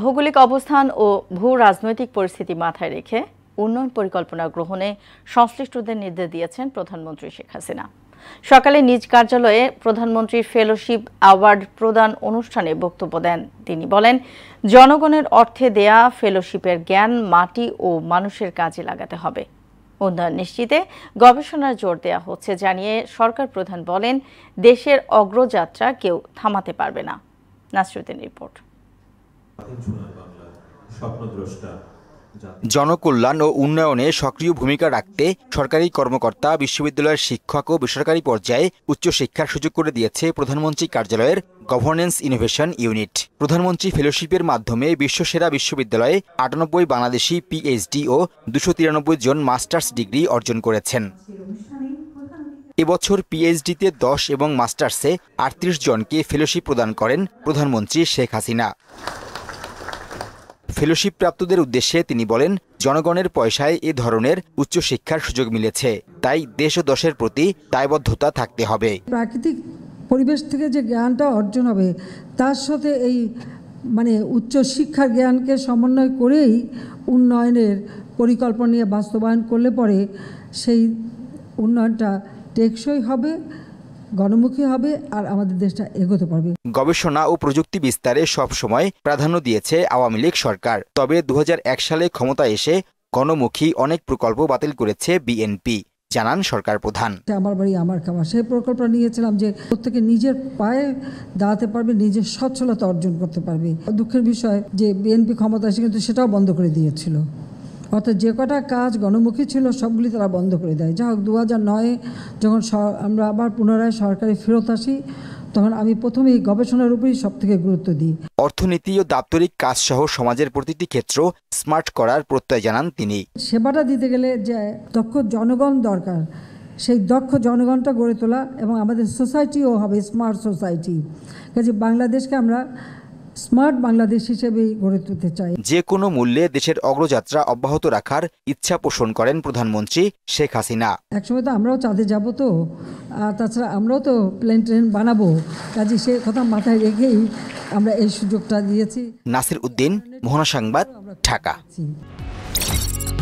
ভৌগোলিক অবস্থান ও ভূ রাজনৈতিক পরিস্থিতি মাথায় রেখে উন্নয়ন পরিকল্পনা গ্রহণে সংশ্লিষ্টদের নির্দেশ দিয়েছেন প্রধানমন্ত্রী শেখ হাসিনা সকালে নিজ কার্যালয়ে প্রধানমন্ত্রীর ফেলোশিপ অ্যাওয়ার্ড প্রদান অনুষ্ঠানে বক্তব্য দেন তিনি বলেন জনগণের অর্থে দেয়া ফেলোশিপের জ্ঞান মাটি ও মানুষের কাজে লাগাতে হবে উন্নয়ন নিশ্চিতে গবেষণার জোর দেয়া হচ্ছে জানিয়ে সরকার প্রধান বলেন দেশের অগ্রযাত্রা কেউ থামাতে পারবে না নাসরুদ্দিন রিপোর্ট জনকল্যাণ ও উন্নয়নে সক্রিয় ভূমিকা রাখতে সরকারি কর্মকর্তা বিশ্ববিদ্যালয়ের শিক্ষক ও বেসরকারি পর্যায়ে উচ্চশিক্ষার সুযোগ করে দিয়েছে প্রধানমন্ত্রী কার্যালয়ের গভর্নেন্স ইনোভেশন ইউনিট প্রধানমন্ত্রী ফেলোশিপের মাধ্যমে বিশ্বসেরা বিশ্ববিদ্যালয়ে আটানব্বই বাংলাদেশি পিএইচডি ও দুশো তিরানব্বই জন মাস্টার্স ডিগ্রি অর্জন করেছেন এবছর পিএইচডিতে দশ এবং মাস্টার্সে আটত্রিশ জনকে ফেলোশিপ প্রদান করেন প্রধানমন্ত্রী শেখ হাসিনা ফেলোশিপ প্রাপ্তদের উদ্দেশ্যে তিনি বলেন জনগণের পয়সায় এ ধরনের উচ্চশিক্ষার সুযোগ মিলেছে তাই দেশ ও দশের প্রতি দায়বদ্ধতা থাকতে হবে প্রাকৃতিক পরিবেশ থেকে যে জ্ঞানটা অর্জন হবে তার সাথে এই মানে উচ্চ শিক্ষার জ্ঞানকে সমন্বয় করেই উন্নয়নের পরিকল্পনা নিয়ে বাস্তবায়ন করলে পরে সেই উন্নয়নটা টেকসই হবে গণমুখী হবে আর আমাদের দেশটা এগোতে পারবে গবেষণা ও প্রযুক্তি বিস্তারে সব সময় প্রাধান্য দিয়েছে আওয়ামী লীগ সরকার তবে দু সালে ক্ষমতা এসে গণমুখী অনেক প্রকল্প বাতিল করেছে বিএনপি জানান সরকার প্রধান আমার বাড়ি আমার খামার সেই প্রকল্প নিয়েছিলাম যে প্রত্যেকে নিজের পায়ে দাঁড়াতে পারবে নিজের সচ্ছলতা অর্জন করতে পারবে দুঃখের বিষয় যে বিএনপি ক্ষমতা এসে কিন্তু সেটাও বন্ধ করে দিয়েছিল অর্থাৎ যে কটা কাজ গণমুখী ছিল সবগুলি তারা বন্ধ করে দেয় যা হোক দু নয়ে যখন আমরা আবার পুনরায় সরকারে ফেরত আসি তখন আমি প্রথমে এই গবেষণার উপরই থেকে গুরুত্ব দিই অর্থনীতি ও দাপ্তরিক কাজসহ সমাজের প্রতিটি ক্ষেত্র স্মার্ট করার প্রত্যয় জানান তিনি সেবাটা দিতে গেলে যে দক্ষ জনগণ দরকার সেই দক্ষ জনগণটা গড়ে তোলা এবং আমাদের সোসাইটিও হবে স্মার্ট সোসাইটি কাজে বাংলাদেশকে আমরা স্মার্ট বাংলাদেশ হিসেবে গড়ে তুলতে চাই যে কোনো মূল্যে দেশের অগ্রযাত্রা অব্যাহত রাখার ইচ্ছা পোষণ করেন প্রধানমন্ত্রী শেখ হাসিনা একসময় তো আমরাও চাঁদে যাব তো আর তাছাড়া আমরাও তো প্লেন ট্রেন বানাবো কাজে সে কথা মাথায় রেখেই আমরা এই সুযোগটা দিয়েছি নাসির উদ্দিন মোহনা সংবাদ ঢাকা